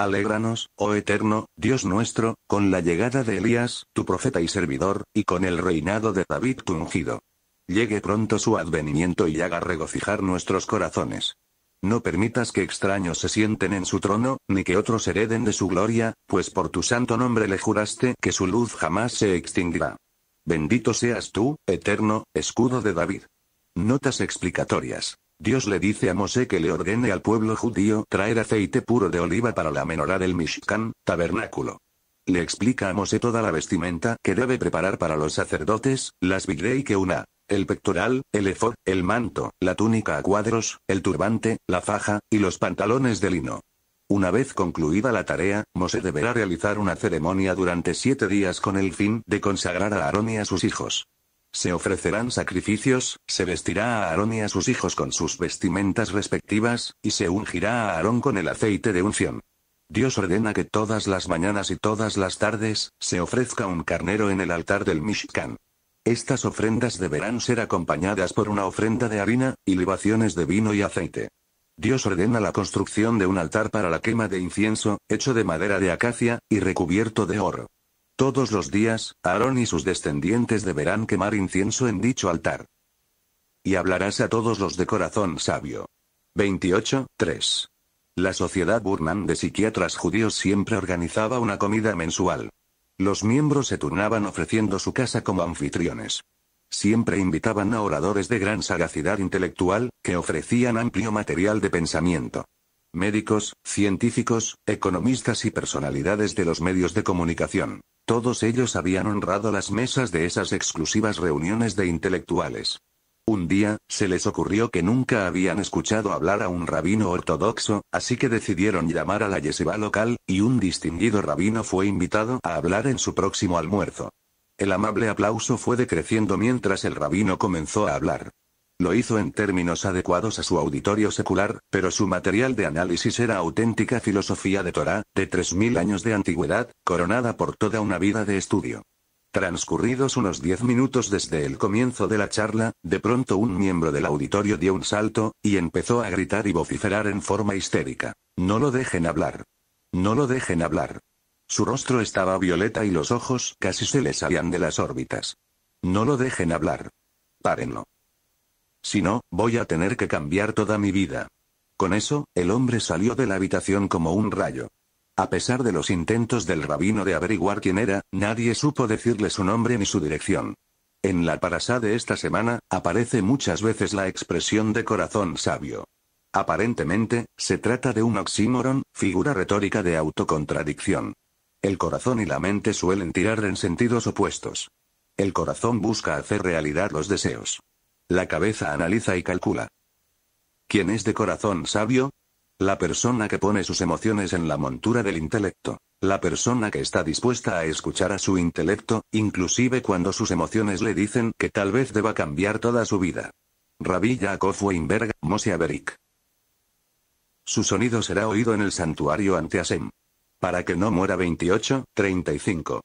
Alégranos, oh eterno, Dios nuestro, con la llegada de Elías, tu profeta y servidor, y con el reinado de David tu ungido. Llegue pronto su advenimiento y haga regocijar nuestros corazones. No permitas que extraños se sienten en su trono, ni que otros hereden de su gloria, pues por tu santo nombre le juraste que su luz jamás se extinguirá. Bendito seas tú, eterno, escudo de David. Notas explicatorias. Dios le dice a Mosé que le ordene al pueblo judío traer aceite puro de oliva para la menorá del Mishkan, tabernáculo. Le explica a Mosé toda la vestimenta que debe preparar para los sacerdotes, las vidrey que una, el pectoral, el efod, el manto, la túnica a cuadros, el turbante, la faja, y los pantalones de lino. Una vez concluida la tarea, Mosé deberá realizar una ceremonia durante siete días con el fin de consagrar a Aarón y a sus hijos. Se ofrecerán sacrificios, se vestirá a Aarón y a sus hijos con sus vestimentas respectivas, y se ungirá a Aarón con el aceite de unción. Dios ordena que todas las mañanas y todas las tardes, se ofrezca un carnero en el altar del Mishkan. Estas ofrendas deberán ser acompañadas por una ofrenda de harina, y libaciones de vino y aceite. Dios ordena la construcción de un altar para la quema de incienso, hecho de madera de acacia, y recubierto de oro. Todos los días, Aarón y sus descendientes deberán quemar incienso en dicho altar. Y hablarás a todos los de corazón sabio. 28:3 La sociedad Burman de psiquiatras judíos siempre organizaba una comida mensual. Los miembros se turnaban ofreciendo su casa como anfitriones. Siempre invitaban a oradores de gran sagacidad intelectual, que ofrecían amplio material de pensamiento. Médicos, científicos, economistas y personalidades de los medios de comunicación. Todos ellos habían honrado las mesas de esas exclusivas reuniones de intelectuales. Un día, se les ocurrió que nunca habían escuchado hablar a un rabino ortodoxo, así que decidieron llamar a la yeshiva local, y un distinguido rabino fue invitado a hablar en su próximo almuerzo. El amable aplauso fue decreciendo mientras el rabino comenzó a hablar. Lo hizo en términos adecuados a su auditorio secular, pero su material de análisis era auténtica filosofía de Torah, de 3.000 años de antigüedad, coronada por toda una vida de estudio. Transcurridos unos diez minutos desde el comienzo de la charla, de pronto un miembro del auditorio dio un salto, y empezó a gritar y vociferar en forma histérica. No lo dejen hablar. No lo dejen hablar. Su rostro estaba violeta y los ojos casi se le salían de las órbitas. No lo dejen hablar. Párenlo. Si no, voy a tener que cambiar toda mi vida. Con eso, el hombre salió de la habitación como un rayo. A pesar de los intentos del rabino de averiguar quién era, nadie supo decirle su nombre ni su dirección. En la parasá de esta semana, aparece muchas veces la expresión de corazón sabio. Aparentemente, se trata de un oxímoron, figura retórica de autocontradicción. El corazón y la mente suelen tirar en sentidos opuestos. El corazón busca hacer realidad los deseos. La cabeza analiza y calcula. ¿Quién es de corazón sabio? La persona que pone sus emociones en la montura del intelecto. La persona que está dispuesta a escuchar a su intelecto, inclusive cuando sus emociones le dicen que tal vez deba cambiar toda su vida. Rabbi Jacob Weinberg, Moshe Su sonido será oído en el santuario ante Hashem. Para que no muera 28, 35.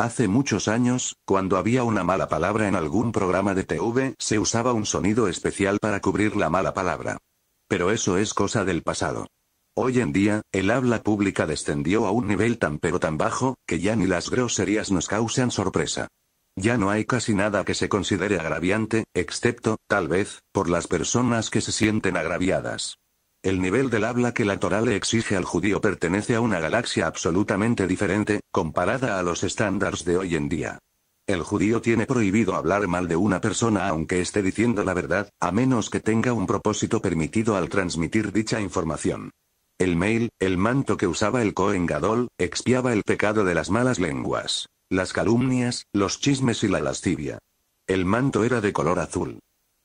Hace muchos años, cuando había una mala palabra en algún programa de TV, se usaba un sonido especial para cubrir la mala palabra. Pero eso es cosa del pasado. Hoy en día, el habla pública descendió a un nivel tan pero tan bajo, que ya ni las groserías nos causan sorpresa. Ya no hay casi nada que se considere agraviante, excepto, tal vez, por las personas que se sienten agraviadas. El nivel del habla que la Torah le exige al judío pertenece a una galaxia absolutamente diferente, comparada a los estándares de hoy en día. El judío tiene prohibido hablar mal de una persona aunque esté diciendo la verdad, a menos que tenga un propósito permitido al transmitir dicha información. El mail, el manto que usaba el Cohen Gadol, expiaba el pecado de las malas lenguas, las calumnias, los chismes y la lascivia. El manto era de color azul.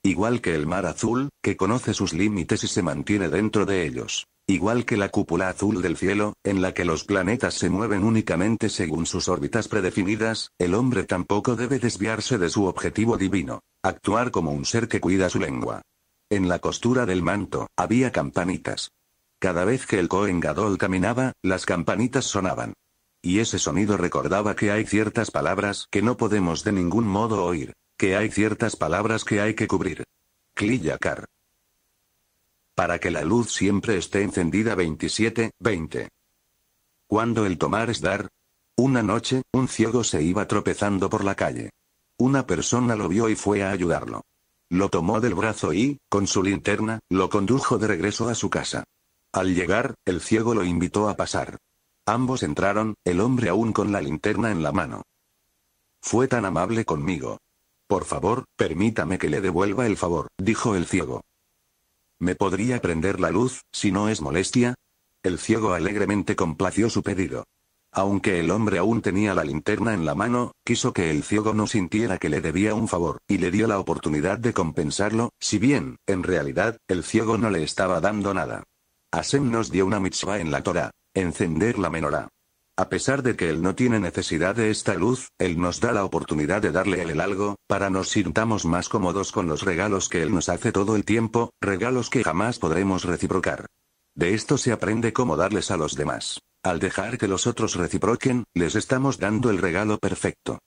Igual que el mar azul, que conoce sus límites y se mantiene dentro de ellos. Igual que la cúpula azul del cielo, en la que los planetas se mueven únicamente según sus órbitas predefinidas, el hombre tampoco debe desviarse de su objetivo divino. Actuar como un ser que cuida su lengua. En la costura del manto, había campanitas. Cada vez que el Kohen Gadol caminaba, las campanitas sonaban. Y ese sonido recordaba que hay ciertas palabras que no podemos de ningún modo oír que hay ciertas palabras que hay que cubrir. Kliyakar. Para que la luz siempre esté encendida 27, 20. Cuando el tomar es dar. Una noche, un ciego se iba tropezando por la calle. Una persona lo vio y fue a ayudarlo. Lo tomó del brazo y, con su linterna, lo condujo de regreso a su casa. Al llegar, el ciego lo invitó a pasar. Ambos entraron, el hombre aún con la linterna en la mano. Fue tan amable conmigo, por favor, permítame que le devuelva el favor, dijo el ciego. ¿Me podría prender la luz, si no es molestia? El ciego alegremente complació su pedido. Aunque el hombre aún tenía la linterna en la mano, quiso que el ciego no sintiera que le debía un favor, y le dio la oportunidad de compensarlo, si bien, en realidad, el ciego no le estaba dando nada. Asem nos dio una mitzvah en la Torah. Encender la menorá. A pesar de que Él no tiene necesidad de esta luz, Él nos da la oportunidad de darle el Él algo, para nos sintamos más cómodos con los regalos que Él nos hace todo el tiempo, regalos que jamás podremos reciprocar. De esto se aprende cómo darles a los demás. Al dejar que los otros reciproquen, les estamos dando el regalo perfecto.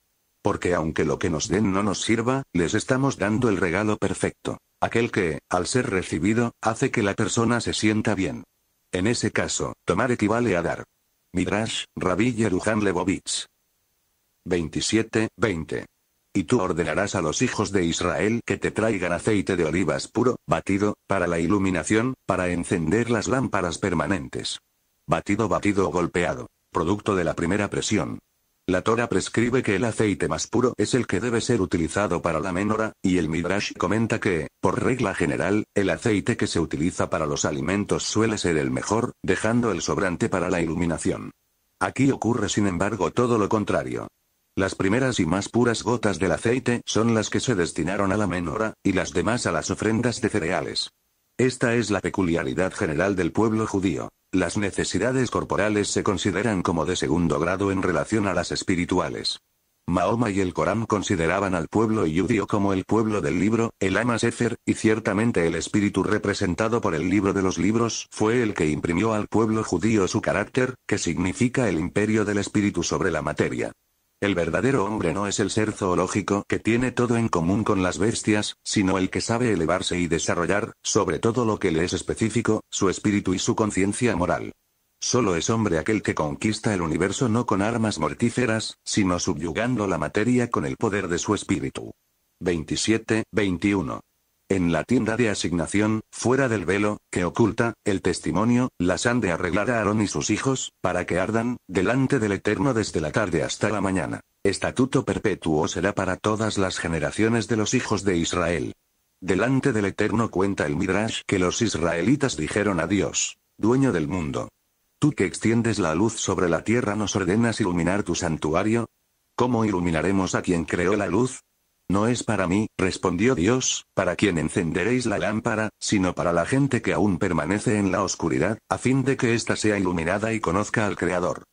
Porque aunque lo que nos den no nos sirva, les estamos dando el regalo perfecto. Aquel que, al ser recibido, hace que la persona se sienta bien. En ese caso, tomar equivale a dar. Midrash, Rabbi Yerujan Lebovitz. 27, 20. Y tú ordenarás a los hijos de Israel que te traigan aceite de olivas puro, batido, para la iluminación, para encender las lámparas permanentes. Batido batido o golpeado. Producto de la primera presión. La Torah prescribe que el aceite más puro es el que debe ser utilizado para la menora, y el Midrash comenta que, por regla general, el aceite que se utiliza para los alimentos suele ser el mejor, dejando el sobrante para la iluminación. Aquí ocurre sin embargo todo lo contrario. Las primeras y más puras gotas del aceite son las que se destinaron a la menora, y las demás a las ofrendas de cereales. Esta es la peculiaridad general del pueblo judío. Las necesidades corporales se consideran como de segundo grado en relación a las espirituales. Mahoma y el Corán consideraban al pueblo judío como el pueblo del libro, el Ama y ciertamente el espíritu representado por el libro de los libros fue el que imprimió al pueblo judío su carácter, que significa el imperio del espíritu sobre la materia. El verdadero hombre no es el ser zoológico que tiene todo en común con las bestias, sino el que sabe elevarse y desarrollar, sobre todo lo que le es específico, su espíritu y su conciencia moral. Solo es hombre aquel que conquista el universo no con armas mortíferas, sino subyugando la materia con el poder de su espíritu. 27, 21. En la tienda de asignación, fuera del velo, que oculta, el testimonio, las han de arreglar a Aarón y sus hijos, para que ardan, delante del Eterno desde la tarde hasta la mañana. Estatuto perpetuo será para todas las generaciones de los hijos de Israel. Delante del Eterno cuenta el Midrash que los israelitas dijeron a Dios, dueño del mundo. Tú que extiendes la luz sobre la tierra nos ordenas iluminar tu santuario. ¿Cómo iluminaremos a quien creó la luz? No es para mí, respondió Dios, para quien encenderéis la lámpara, sino para la gente que aún permanece en la oscuridad, a fin de que ésta sea iluminada y conozca al Creador.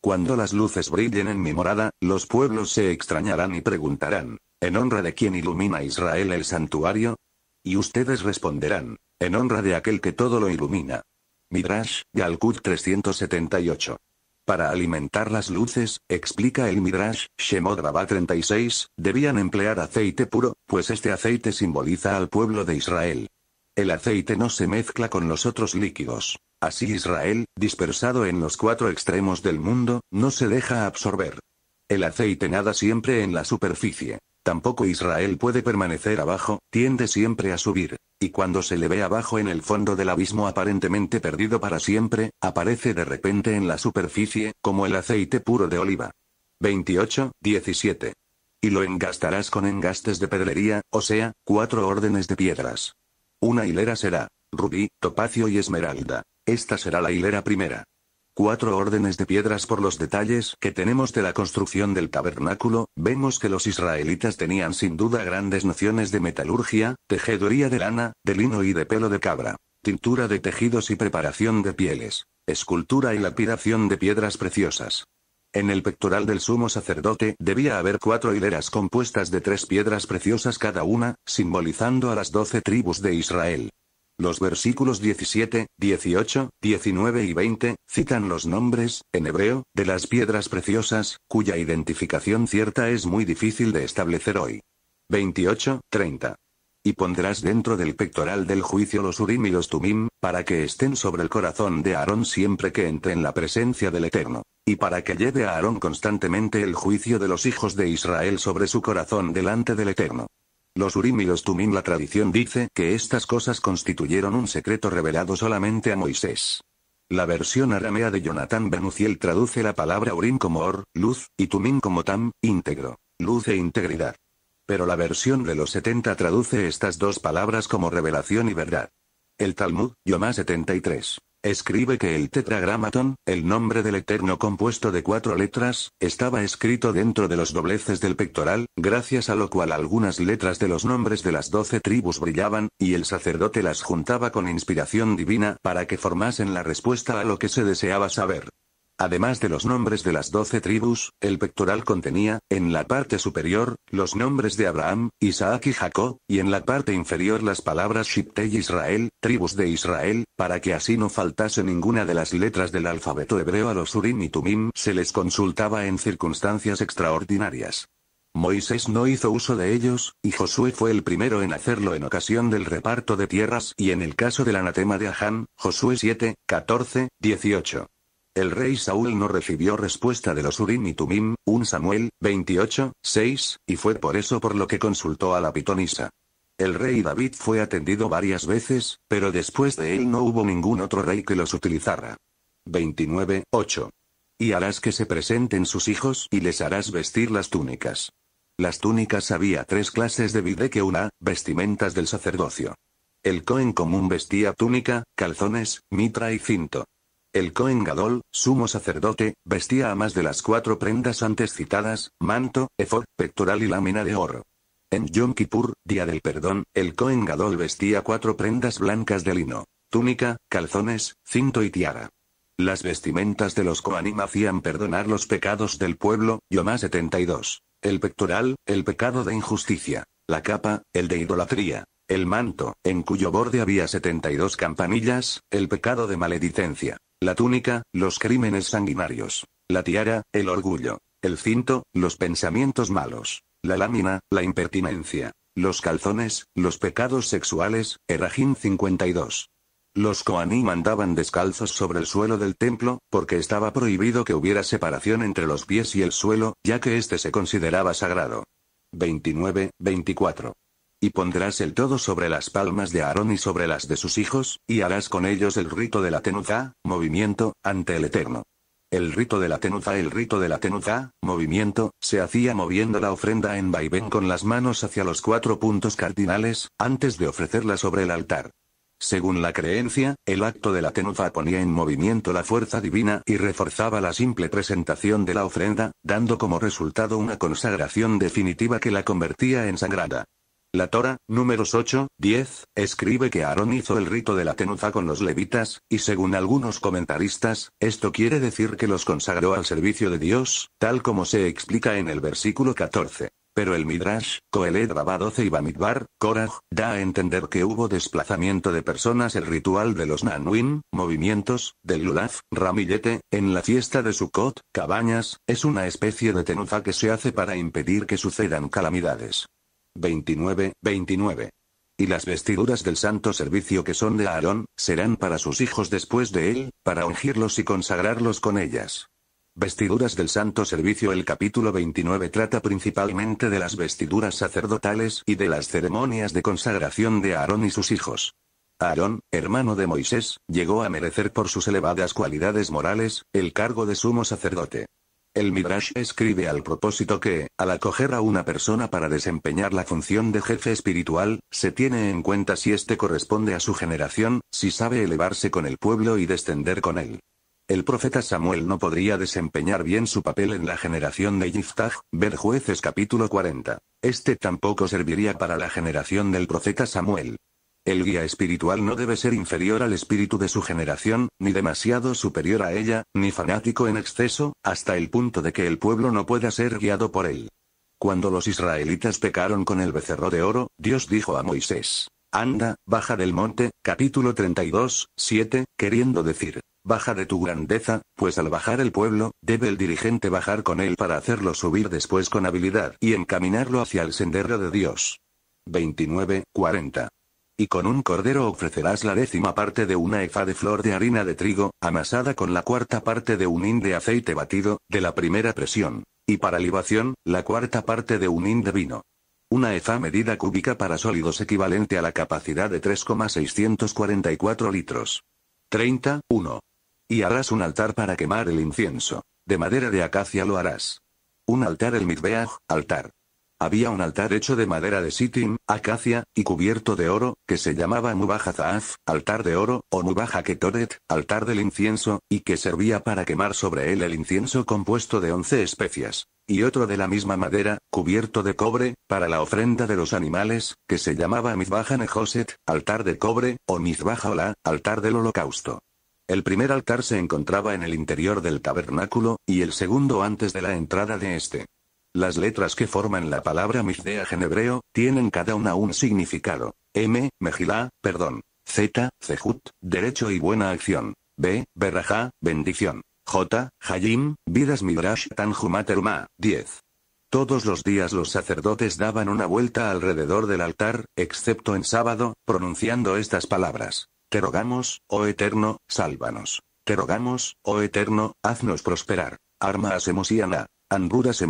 Cuando las luces brillen en mi morada, los pueblos se extrañarán y preguntarán, ¿en honra de quién ilumina Israel el santuario? Y ustedes responderán, en honra de aquel que todo lo ilumina. Midrash, Yalkut 378. Para alimentar las luces, explica el Midrash, Shemot 36, debían emplear aceite puro, pues este aceite simboliza al pueblo de Israel. El aceite no se mezcla con los otros líquidos. Así Israel, dispersado en los cuatro extremos del mundo, no se deja absorber. El aceite nada siempre en la superficie. Tampoco Israel puede permanecer abajo, tiende siempre a subir. Y cuando se le ve abajo en el fondo del abismo aparentemente perdido para siempre, aparece de repente en la superficie, como el aceite puro de oliva. 28, 17. Y lo engastarás con engastes de pedrería, o sea, cuatro órdenes de piedras. Una hilera será, rubí, topacio y esmeralda. Esta será la hilera primera cuatro órdenes de piedras por los detalles que tenemos de la construcción del tabernáculo, vemos que los israelitas tenían sin duda grandes nociones de metalurgia, tejeduría de lana, de lino y de pelo de cabra, tintura de tejidos y preparación de pieles, escultura y lapidación de piedras preciosas. En el pectoral del sumo sacerdote debía haber cuatro hileras compuestas de tres piedras preciosas cada una, simbolizando a las doce tribus de Israel. Los versículos 17, 18, 19 y 20, citan los nombres, en hebreo, de las piedras preciosas, cuya identificación cierta es muy difícil de establecer hoy. 28, 30. Y pondrás dentro del pectoral del juicio los urim y los tumim, para que estén sobre el corazón de Aarón siempre que entre en la presencia del Eterno. Y para que lleve a Aarón constantemente el juicio de los hijos de Israel sobre su corazón delante del Eterno. Los Urim y los Tumim la tradición dice que estas cosas constituyeron un secreto revelado solamente a Moisés. La versión aramea de Jonathan Benuciel traduce la palabra Urim como Or, luz, y Tumim como Tam, íntegro, luz e integridad. Pero la versión de los 70 traduce estas dos palabras como revelación y verdad. El Talmud, Yomá 73 escribe que el tetragramatón, el nombre del eterno compuesto de cuatro letras, estaba escrito dentro de los dobleces del pectoral, gracias a lo cual algunas letras de los nombres de las doce tribus brillaban, y el sacerdote las juntaba con inspiración divina para que formasen la respuesta a lo que se deseaba saber. Además de los nombres de las doce tribus, el pectoral contenía, en la parte superior, los nombres de Abraham, Isaac y Jacob, y en la parte inferior las palabras y Israel, tribus de Israel, para que así no faltase ninguna de las letras del alfabeto hebreo a los Urim y Tumim se les consultaba en circunstancias extraordinarias. Moisés no hizo uso de ellos, y Josué fue el primero en hacerlo en ocasión del reparto de tierras y en el caso del anatema de Aján, Josué 7, 14, 18. El rey Saúl no recibió respuesta de los Urim y Tumim, un Samuel, 28, 6, y fue por eso por lo que consultó a la pitonisa. El rey David fue atendido varias veces, pero después de él no hubo ningún otro rey que los utilizara. 29, 8. Y harás que se presenten sus hijos y les harás vestir las túnicas. Las túnicas había tres clases de e una, vestimentas del sacerdocio. El Cohen común vestía túnica, calzones, mitra y cinto. El Cohen Gadol, sumo sacerdote, vestía a más de las cuatro prendas antes citadas, manto, efod, pectoral y lámina de oro. En Yom Kippur, día del perdón, el Cohen Gadol vestía cuatro prendas blancas de lino, túnica, calzones, cinto y tiara. Las vestimentas de los Kohanim hacían perdonar los pecados del pueblo, Yomá 72. El pectoral, el pecado de injusticia. La capa, el de idolatría. El manto, en cuyo borde había 72 campanillas, el pecado de maledicencia la túnica, los crímenes sanguinarios, la tiara, el orgullo, el cinto, los pensamientos malos, la lámina, la impertinencia, los calzones, los pecados sexuales, Erajín 52. Los Koanim mandaban descalzos sobre el suelo del templo, porque estaba prohibido que hubiera separación entre los pies y el suelo, ya que éste se consideraba sagrado. 29, 24. Y pondrás el todo sobre las palmas de Aarón y sobre las de sus hijos, y harás con ellos el rito de la tenuza, movimiento, ante el Eterno. El rito de la tenuza El rito de la tenuza, movimiento, se hacía moviendo la ofrenda en vaivén con las manos hacia los cuatro puntos cardinales, antes de ofrecerla sobre el altar. Según la creencia, el acto de la tenuza ponía en movimiento la fuerza divina y reforzaba la simple presentación de la ofrenda, dando como resultado una consagración definitiva que la convertía en sagrada. La Torah, números 8, 10, escribe que Aarón hizo el rito de la tenuza con los levitas, y según algunos comentaristas, esto quiere decir que los consagró al servicio de Dios, tal como se explica en el versículo 14. Pero el Midrash, Coeled Rabá 12 y Bamidbar, Korah, da a entender que hubo desplazamiento de personas el ritual de los Nanuin, movimientos, del Lulaf, ramillete, en la fiesta de Sukkot, cabañas, es una especie de tenuza que se hace para impedir que sucedan calamidades. 29, 29. Y las vestiduras del santo servicio que son de Aarón, serán para sus hijos después de él, para ungirlos y consagrarlos con ellas. Vestiduras del Santo Servicio El capítulo 29 trata principalmente de las vestiduras sacerdotales y de las ceremonias de consagración de Aarón y sus hijos. Aarón, hermano de Moisés, llegó a merecer por sus elevadas cualidades morales, el cargo de sumo sacerdote. El Midrash escribe al propósito que, al acoger a una persona para desempeñar la función de jefe espiritual, se tiene en cuenta si éste corresponde a su generación, si sabe elevarse con el pueblo y descender con él. El profeta Samuel no podría desempeñar bien su papel en la generación de Yiftach, ver jueces capítulo 40. Este tampoco serviría para la generación del profeta Samuel. El guía espiritual no debe ser inferior al espíritu de su generación, ni demasiado superior a ella, ni fanático en exceso, hasta el punto de que el pueblo no pueda ser guiado por él. Cuando los israelitas pecaron con el becerro de oro, Dios dijo a Moisés, Anda, baja del monte, capítulo 32, 7, queriendo decir, baja de tu grandeza, pues al bajar el pueblo, debe el dirigente bajar con él para hacerlo subir después con habilidad y encaminarlo hacia el sendero de Dios. 29, 40. Y con un cordero ofrecerás la décima parte de una efa de flor de harina de trigo, amasada con la cuarta parte de un hin de aceite batido, de la primera presión. Y para libación, la cuarta parte de un hin de vino. Una efa medida cúbica para sólidos equivalente a la capacidad de 3,644 litros. 30, 1. Y harás un altar para quemar el incienso. De madera de acacia lo harás. Un altar el mitbeaj, altar. Había un altar hecho de madera de sitim, acacia, y cubierto de oro, que se llamaba Mubaja Zaaf, altar de oro, o Mubaja Ketoret, altar del incienso, y que servía para quemar sobre él el incienso compuesto de once especias. Y otro de la misma madera, cubierto de cobre, para la ofrenda de los animales, que se llamaba Mizbaja Nejoset, altar de cobre, o Mizbaja Ola, altar del holocausto. El primer altar se encontraba en el interior del tabernáculo, y el segundo antes de la entrada de este. Las letras que forman la palabra migdea en hebreo, tienen cada una un significado. M, Mejilá, perdón. Z, Cejut, derecho y buena acción. B, Berraja, bendición. J, Hayim, vidas Midrash Tanjumaterumá, 10. Todos los días los sacerdotes daban una vuelta alrededor del altar, excepto en sábado, pronunciando estas palabras. Te rogamos, oh Eterno, sálvanos. Te rogamos, oh Eterno, haznos prosperar. Arma a Semosiana se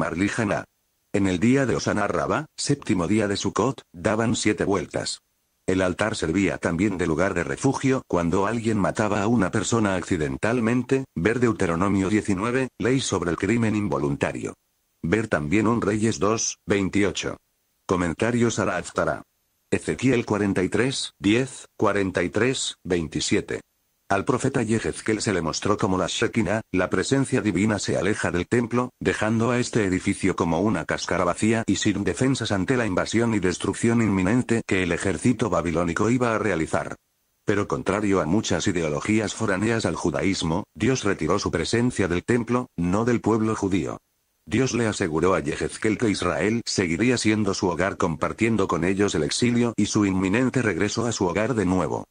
En el día de Osana Raba, séptimo día de Sukkot, daban siete vueltas. El altar servía también de lugar de refugio cuando alguien mataba a una persona accidentalmente, ver Deuteronomio 19, ley sobre el crimen involuntario. Ver también un Reyes 2, 28. Comentarios a la Ezequiel 43, 10, 43, 27. Al profeta Yehezkel se le mostró como la Shekinah, la presencia divina se aleja del templo, dejando a este edificio como una cáscara vacía y sin defensas ante la invasión y destrucción inminente que el ejército babilónico iba a realizar. Pero contrario a muchas ideologías foráneas al judaísmo, Dios retiró su presencia del templo, no del pueblo judío. Dios le aseguró a Yehezkel que Israel seguiría siendo su hogar compartiendo con ellos el exilio y su inminente regreso a su hogar de nuevo.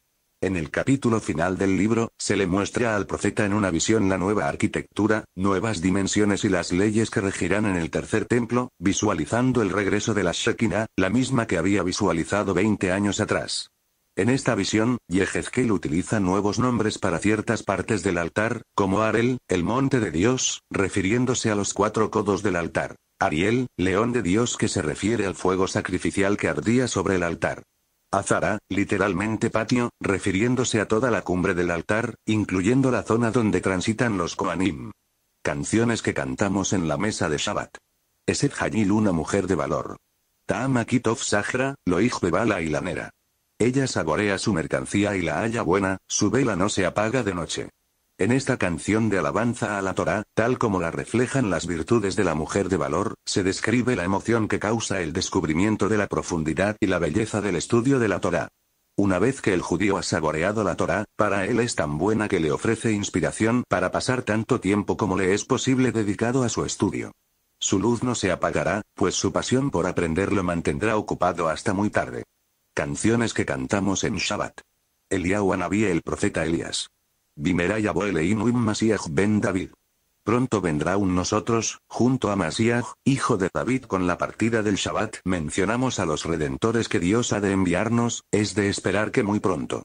En el capítulo final del libro, se le muestra al profeta en una visión la nueva arquitectura, nuevas dimensiones y las leyes que regirán en el tercer templo, visualizando el regreso de la Shekinah, la misma que había visualizado 20 años atrás. En esta visión, Yehezkel utiliza nuevos nombres para ciertas partes del altar, como Arel, el monte de Dios, refiriéndose a los cuatro codos del altar. Ariel, león de Dios que se refiere al fuego sacrificial que ardía sobre el altar. Azara, literalmente patio, refiriéndose a toda la cumbre del altar, incluyendo la zona donde transitan los Koanim. Canciones que cantamos en la mesa de Shabbat. Esed Hajil una mujer de valor. Taama Kitov Sahra, de Bala y Lanera. Ella saborea su mercancía y la halla buena, su vela no se apaga de noche. En esta canción de alabanza a la Torá, tal como la reflejan las virtudes de la mujer de valor, se describe la emoción que causa el descubrimiento de la profundidad y la belleza del estudio de la Torá. Una vez que el judío ha saboreado la Torá, para él es tan buena que le ofrece inspiración para pasar tanto tiempo como le es posible dedicado a su estudio. Su luz no se apagará, pues su pasión por aprender lo mantendrá ocupado hasta muy tarde. Canciones que cantamos en Shabbat. eliahu había el profeta Elías. Bimeray y ben David. Pronto vendrá un nosotros, junto a Masíaj, hijo de David con la partida del Shabbat. Mencionamos a los redentores que Dios ha de enviarnos, es de esperar que muy pronto.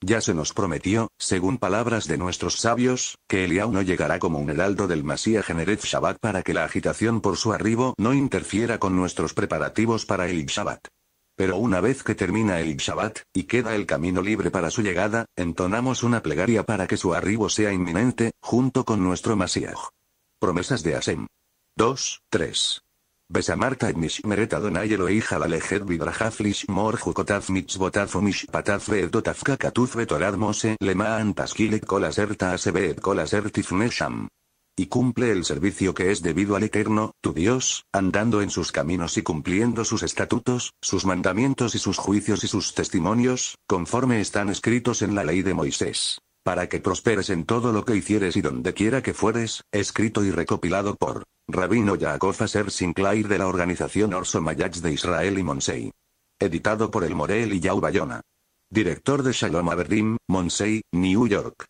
Ya se nos prometió, según palabras de nuestros sabios, que Eliau no llegará como un heraldo del Masiah en Shabbat para que la agitación por su arribo no interfiera con nuestros preparativos para el Shabbat. Pero una vez que termina el Shabbat, y queda el camino libre para su llegada, entonamos una plegaria para que su arribo sea inminente, junto con nuestro Masiaj. Promesas de Hashem. 2, 3. Besamarta et mishmeret Adonai Elohei halalechet vidrajaf lishmor jukotaf mitzvotaf umishpataf veedotaf mose lema'an paskilek kol aserta asebe kol asert y cumple el servicio que es debido al Eterno, tu Dios, andando en sus caminos y cumpliendo sus estatutos, sus mandamientos y sus juicios y sus testimonios, conforme están escritos en la ley de Moisés. Para que prosperes en todo lo que hicieres y donde quiera que fueres, escrito y recopilado por Rabino Yaakov Aser Sinclair de la organización Orso Mayach de Israel y Monsei. Editado por el Morel y Yau Bayona. Director de Shalom Aberdim, Monsei, New York.